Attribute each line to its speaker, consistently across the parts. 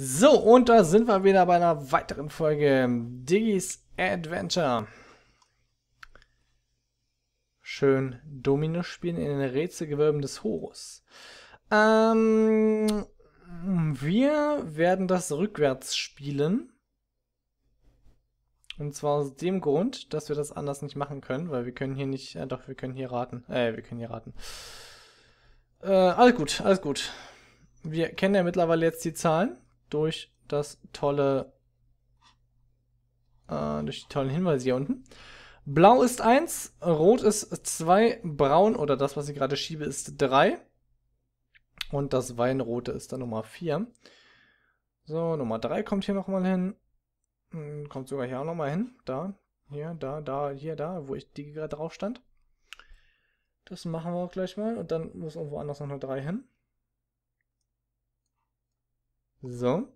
Speaker 1: So, und da sind wir wieder bei einer weiteren Folge Diggy's Adventure. Schön Domino spielen in den Rätselgewölben des Horus. Ähm, wir werden das rückwärts spielen. Und zwar aus dem Grund, dass wir das anders nicht machen können, weil wir können hier nicht, äh, doch, wir können hier raten. Äh, wir können hier raten. Äh, alles gut, alles gut. Wir kennen ja mittlerweile jetzt die Zahlen durch das tolle, äh, durch die tollen Hinweise hier unten. Blau ist 1, rot ist 2, braun oder das, was ich gerade schiebe, ist 3. Und das Weinrote ist dann Nummer 4. So, Nummer 3 kommt hier nochmal hin. Hm, kommt sogar hier auch nochmal hin. Da, hier, da, da, hier, da, wo ich die gerade drauf stand. Das machen wir auch gleich mal. Und dann muss irgendwo anders noch eine 3 hin. So.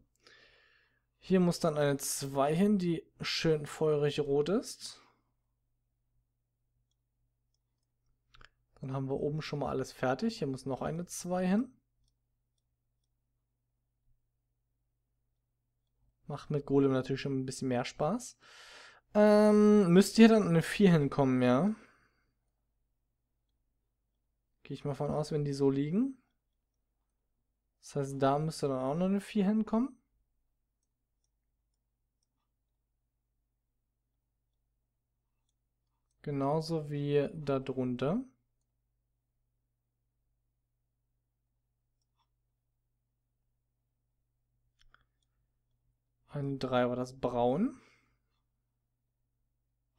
Speaker 1: Hier muss dann eine 2 hin, die schön feurig rot ist. Dann haben wir oben schon mal alles fertig. Hier muss noch eine 2 hin. Macht mit Golem natürlich schon ein bisschen mehr Spaß. Ähm, müsste hier dann eine 4 hinkommen, ja. Gehe ich mal von aus, wenn die so liegen. Das heißt, da müsste dann auch noch eine 4 hinkommen. Genauso wie da drunter. Ein 3 war das Braun.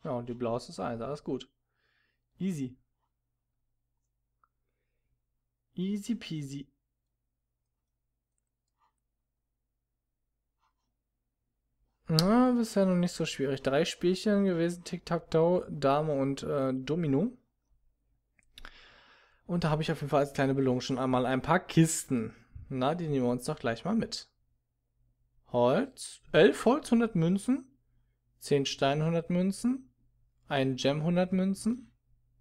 Speaker 1: Ja, und die Blaue ist das 1. Alles gut. Easy. Easy peasy. Na, bisher noch nicht so schwierig. Drei Spielchen gewesen, Tic-Tac-Toe, Dame und äh, Domino. Und da habe ich auf jeden Fall als kleine Belohnung schon einmal ein paar Kisten. Na, die nehmen wir uns doch gleich mal mit. Holz, 11 Holz, 100 Münzen, 10 Stein, 100 Münzen, ein Gem, 100 Münzen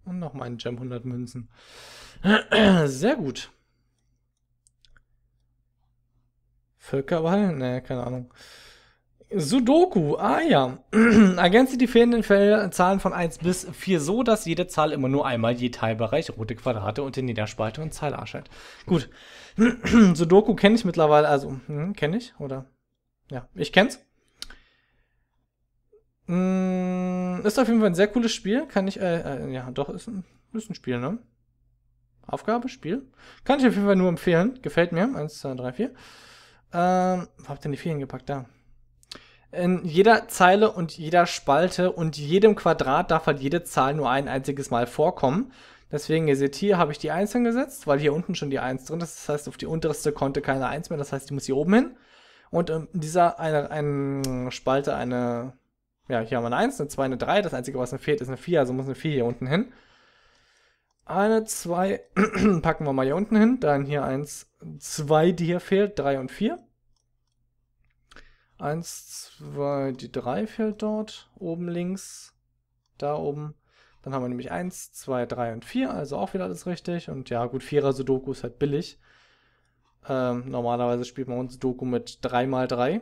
Speaker 1: und nochmal ein Gem, 100 Münzen. Sehr gut. Völkerball? Ne, keine Ahnung. Sudoku, ah ja. Ergänze die fehlenden Zahlen von 1 bis 4 so, dass jede Zahl immer nur einmal je Teilbereich rote Quadrate und den Niederspalte und Zahl erscheint. Gut. Sudoku kenne ich mittlerweile, also hm, kenne ich, oder? Ja, ich kenn's. Hm, ist auf jeden Fall ein sehr cooles Spiel. Kann ich, äh, äh ja, doch, ist ein, ist ein Spiel, ne? Aufgabe, Spiel. Kann ich auf jeden Fall nur empfehlen. Gefällt mir. 1, 2, 3, 4. Ähm, wo habt ihr denn die Ferien gepackt? Da in jeder Zeile und jeder Spalte und jedem Quadrat darf halt jede Zahl nur ein einziges Mal vorkommen. Deswegen, ihr seht hier, habe ich die 1 hingesetzt, weil hier unten schon die 1 drin ist. Das heißt, auf die unterste konnte keine 1 mehr, das heißt, die muss hier oben hin. Und in dieser eine, eine Spalte eine, ja, hier haben wir eine 1, eine 2, eine 3. Das Einzige, was mir fehlt, ist eine 4, also muss eine 4 hier unten hin. Eine, 2 packen wir mal hier unten hin. Dann hier 1, 2, die hier fehlt, 3 und 4. 1, 2, die 3 fehlt dort, oben links, da oben. Dann haben wir nämlich 1, 2, 3 und 4, also auch wieder alles richtig. Und ja, gut, 4er Sudoku ist halt billig. Ähm, normalerweise spielt man Sudoku mit 3x3.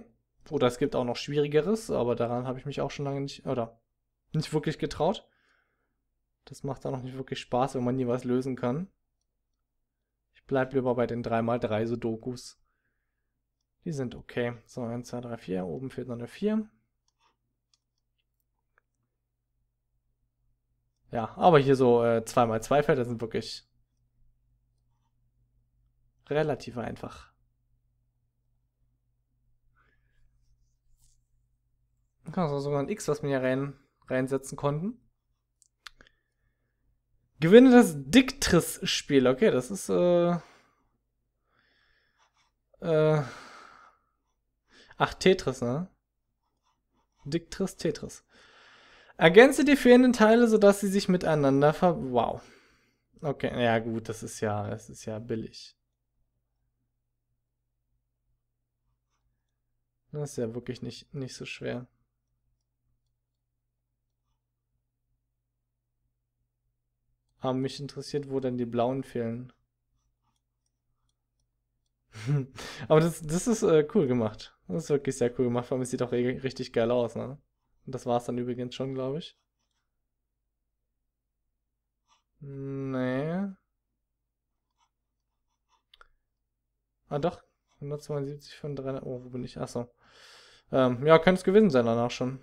Speaker 1: Oder es gibt auch noch schwierigeres, aber daran habe ich mich auch schon lange nicht, oder nicht wirklich getraut. Das macht auch noch nicht wirklich Spaß, wenn man nie was lösen kann. Ich bleibe lieber bei den 3x3 Sudokus. Die sind okay. So, 1, 2, 3, 4. Oben fehlt noch eine 4. Ja, aber hier so äh, 2x2 Felder sind wirklich relativ einfach. Dann kann man sogar ein X, was wir hier rein, reinsetzen konnten. Gewinne das diktris spiel Okay, das ist äh, äh, Ach, Tetris, ne? Dicktris Tetris. Ergänze die fehlenden Teile, sodass sie sich miteinander ver... Wow. Okay, ja gut, das ist ja, das ist ja billig. Das ist ja wirklich nicht, nicht so schwer. Aber mich interessiert, wo denn die blauen fehlen. Aber das, das ist äh, cool gemacht. Das ist wirklich sehr cool gemacht, vor allem sieht auch richtig geil aus, ne? Und das war's dann übrigens schon, glaube ich. Nee. Ah doch, 172 von 300. Oh, wo bin ich? Achso. Ähm, ja, könnte es gewesen sein danach schon.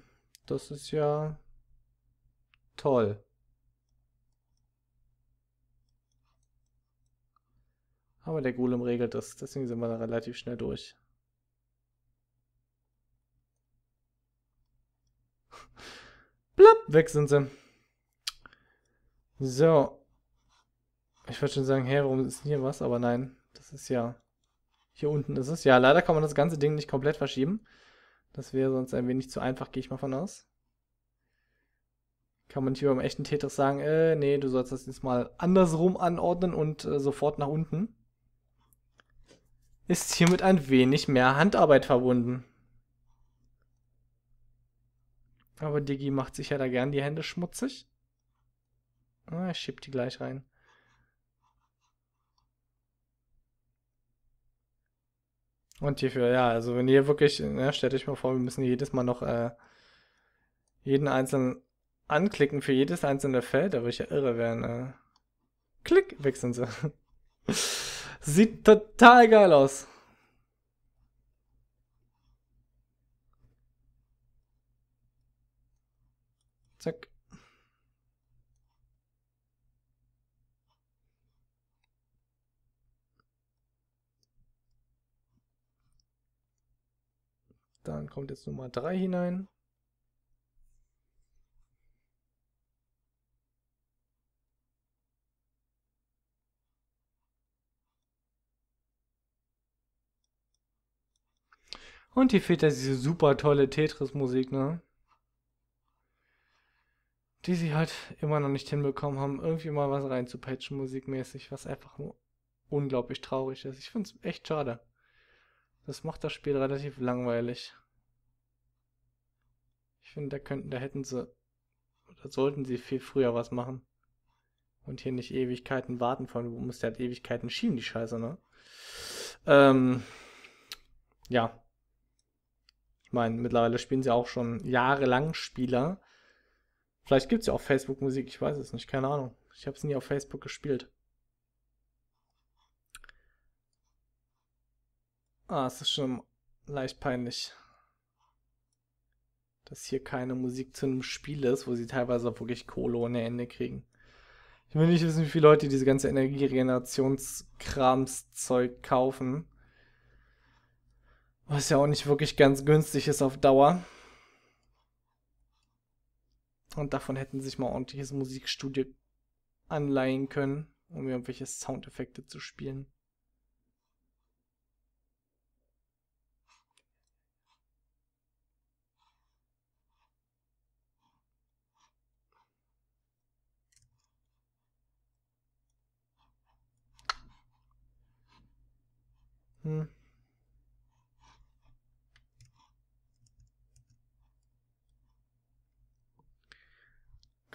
Speaker 1: Das ist ja toll. Aber der Golem regelt das, deswegen sind wir da relativ schnell durch. Blub, weg sind sie. So. Ich würde schon sagen, hä, hey, warum ist hier was? Aber nein, das ist ja... Hier unten ist es. Ja, leider kann man das ganze Ding nicht komplett verschieben. Das wäre sonst ein wenig zu einfach, gehe ich mal von aus. Kann man nicht über einen echten Tetris sagen, äh, nee, du sollst das jetzt mal andersrum anordnen und äh, sofort nach unten. Ist hiermit ein wenig mehr Handarbeit verbunden. Aber Diggi macht sich ja da gern die Hände schmutzig. Ah, ich schieb die gleich rein. Und hierfür, ja, also wenn ihr wirklich, ne, stellt euch mal vor, wir müssen jedes Mal noch äh, jeden einzelnen anklicken für jedes einzelne Feld, da würde ich ja irre werden. Äh. Klick, wechseln sie. Sieht total geil aus. Zack. Dann kommt jetzt Nummer 3 hinein. Und hier fehlt ja diese super tolle Tetris-Musik, ne? die sie halt immer noch nicht hinbekommen haben, irgendwie mal was reinzupatchen, musikmäßig, was einfach nur unglaublich traurig ist. Ich finde es echt schade. Das macht das Spiel relativ langweilig. Ich finde, da könnten, da hätten sie, da sollten sie viel früher was machen. Und hier nicht Ewigkeiten warten, vor du musst ja halt Ewigkeiten schieben, die Scheiße, ne? Ähm, ja. Ich meine, mittlerweile spielen sie auch schon jahrelang Spieler, Vielleicht gibt es ja auch Facebook-Musik, ich weiß es nicht, keine Ahnung. Ich habe es nie auf Facebook gespielt. Ah, es ist schon leicht peinlich, dass hier keine Musik zu einem Spiel ist, wo sie teilweise auch wirklich Kohle ohne Ende kriegen. Ich will nicht wissen, wie viele Leute diese ganze Energieregenerationskrams-Zeug kaufen. Was ja auch nicht wirklich ganz günstig ist auf Dauer. Und davon hätten sie sich mal ordentliches Musikstudio anleihen können, um irgendwelche Soundeffekte zu spielen. Hm.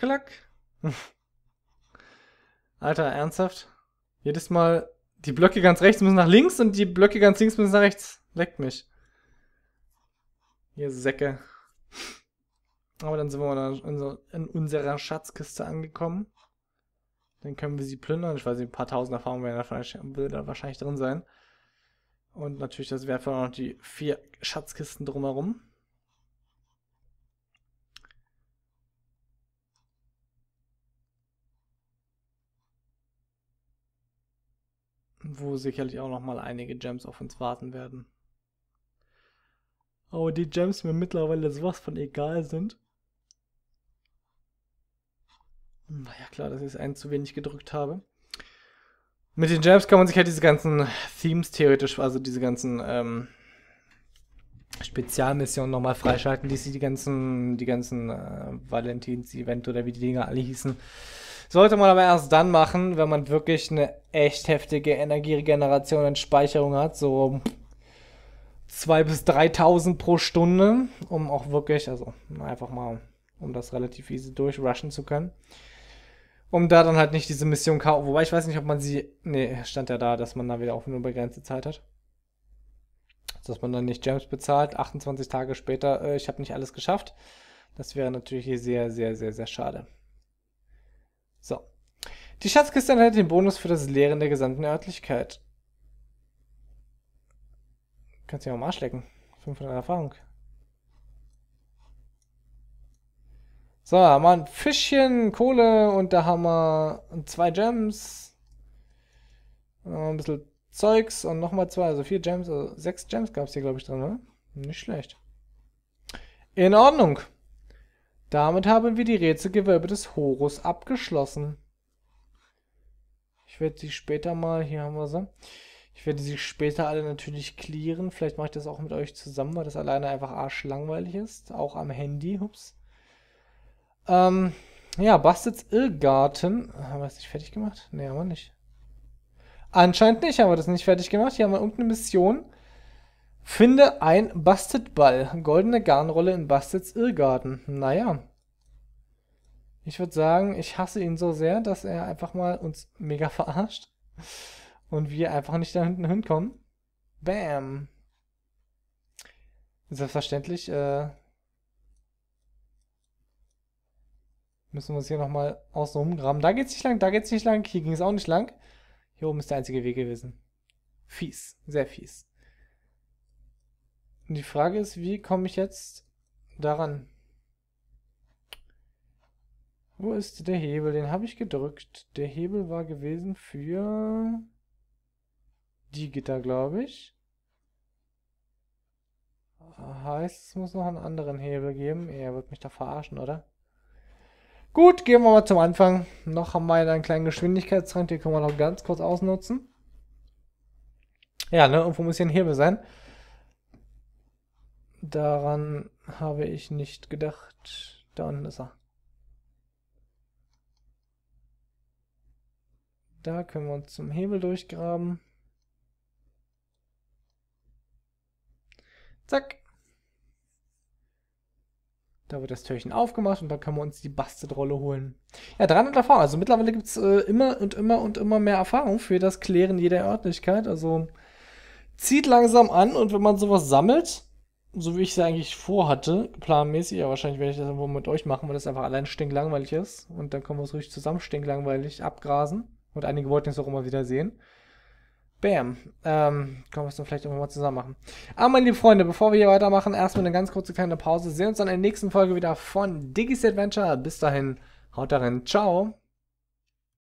Speaker 1: Klack. Alter, ernsthaft? Jedes Mal die Blöcke ganz rechts müssen nach links und die Blöcke ganz links müssen nach rechts. Leckt mich. Ihr Säcke. Aber dann sind wir in unserer Schatzkiste angekommen. Dann können wir sie plündern. Ich weiß nicht, ein paar tausend Erfahrungen werden da wahrscheinlich drin sein. Und natürlich das wertvoll noch die vier Schatzkisten drumherum. wo sicherlich auch nochmal einige Gems auf uns warten werden. Aber die Gems mir mittlerweile sowas von egal sind. War hm, ja klar, dass ich es einen zu wenig gedrückt habe. Mit den Gems kann man sich halt diese ganzen Themes theoretisch, also diese ganzen ähm, Spezialmissionen nochmal freischalten, die sie die ganzen, die ganzen äh, Valentins-Event oder wie die Dinger alle hießen, sollte man aber erst dann machen, wenn man wirklich eine echt heftige Energieregeneration und Speicherung hat, so 2.000 bis 3.000 pro Stunde, um auch wirklich, also einfach mal, um das relativ easy durchrushen zu können. Um da dann halt nicht diese Mission kaufen, Wobei ich weiß nicht, ob man sie. Nee, stand ja da, dass man da wieder auch nur begrenzte Zeit hat. Dass man dann nicht Gems bezahlt. 28 Tage später, äh, ich habe nicht alles geschafft. Das wäre natürlich sehr, sehr, sehr, sehr schade. So. Die Schatzkiste enthält den Bonus für das Leeren der gesamten Örtlichkeit. Kannst du ja auch mal Arsch lecken. 500 Erfahrung. So, da haben wir ein Fischchen, Kohle und da haben wir zwei Gems. Äh, ein bisschen Zeugs und nochmal zwei, also vier Gems, also sechs Gems gab es hier, glaube ich, drin, oder? Nicht schlecht. In Ordnung. Damit haben wir die Rätselgewölbe des Horus abgeschlossen. Ich werde sie später mal, hier haben wir sie. Ich werde sie später alle natürlich clearen. Vielleicht mache ich das auch mit euch zusammen, weil das alleine einfach arschlangweilig ist. Auch am Handy, hups. Ähm, ja, Bastets Irrgarten. Haben wir das nicht fertig gemacht? Ne, haben wir nicht. Anscheinend nicht haben wir das nicht fertig gemacht. Hier haben wir irgendeine Mission. Finde ein Bastetball. Goldene Garnrolle in Bastets Irrgarten. Naja. Ich würde sagen, ich hasse ihn so sehr, dass er einfach mal uns mega verarscht. Und wir einfach nicht da hinten hinkommen. Bam. Selbstverständlich äh, müssen wir uns hier nochmal außen rumgraben. Da geht's nicht lang, da geht's nicht lang. Hier ging es auch nicht lang. Hier oben ist der einzige Weg gewesen. Fies, sehr fies. Und die Frage ist, wie komme ich jetzt daran? Wo ist der Hebel? Den habe ich gedrückt. Der Hebel war gewesen für die Gitter, glaube ich. Heißt, es muss noch einen anderen Hebel geben. Er wird mich da verarschen, oder? Gut, gehen wir mal zum Anfang. Noch haben wir einen kleinen Geschwindigkeitsrand. Den können wir noch ganz kurz ausnutzen. Ja, ne, irgendwo muss hier ein Hebel sein. Daran habe ich nicht gedacht. Da unten ist er. Da können wir uns zum Hebel durchgraben. Zack. Da wird das Türchen aufgemacht und da können wir uns die Bastelrolle holen. Ja, 300 Erfahrung. Also mittlerweile gibt es äh, immer und immer und immer mehr Erfahrung für das Klären jeder Örtlichkeit. Also zieht langsam an und wenn man sowas sammelt, so wie ich es eigentlich vorhatte, planmäßig, aber wahrscheinlich werde ich das irgendwo mit euch machen, weil das einfach allein stinklangweilig ist. Und dann können wir es richtig zusammen stinklangweilig abgrasen. Und einige wollten es auch immer wieder sehen. Bam. Ähm, können wir es dann vielleicht irgendwann mal zusammen machen. Aber meine lieben Freunde, bevor wir hier weitermachen, erstmal eine ganz kurze kleine Pause. Sehen uns dann in der nächsten Folge wieder von Digis Adventure. Bis dahin, haut darin. Ciao.